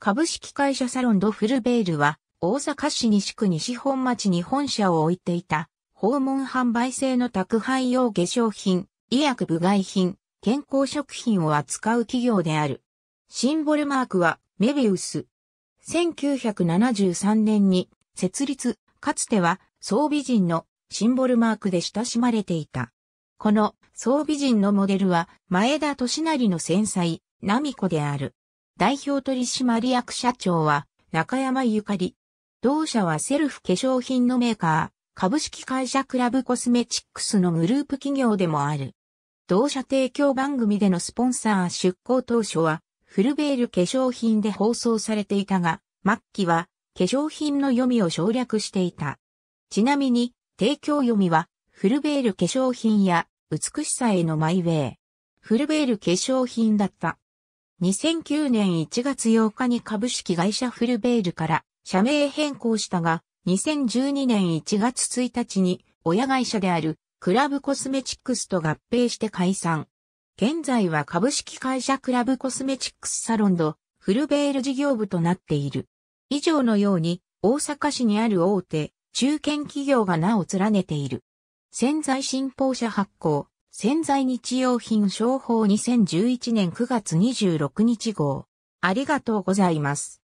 株式会社サロンドフルベールは、大阪市西区西本町に本社を置いていた、訪問販売制の宅配用化粧品、医薬部外品、健康食品を扱う企業である。シンボルマークは、メビウス。1973年に、設立、かつては、装備人のシンボルマークで親しまれていた。この、装備人のモデルは、前田利成の繊細、ナミコである。代表取締役社長は中山ゆかり。同社はセルフ化粧品のメーカー、株式会社クラブコスメチックスのグループ企業でもある。同社提供番組でのスポンサー出向当初は、フルベール化粧品で放送されていたが、末期は化粧品の読みを省略していた。ちなみに、提供読みは、フルベール化粧品や、美しさへのマイウェイ。フルベール化粧品だった。2009年1月8日に株式会社フルベールから社名変更したが、2012年1月1日に親会社であるクラブコスメチックスと合併して解散。現在は株式会社クラブコスメチックスサロンドフルベール事業部となっている。以上のように大阪市にある大手、中堅企業が名を連ねている。潜在信奉者発行、潜在日用品商法2011年9月26日号。ありがとうございます。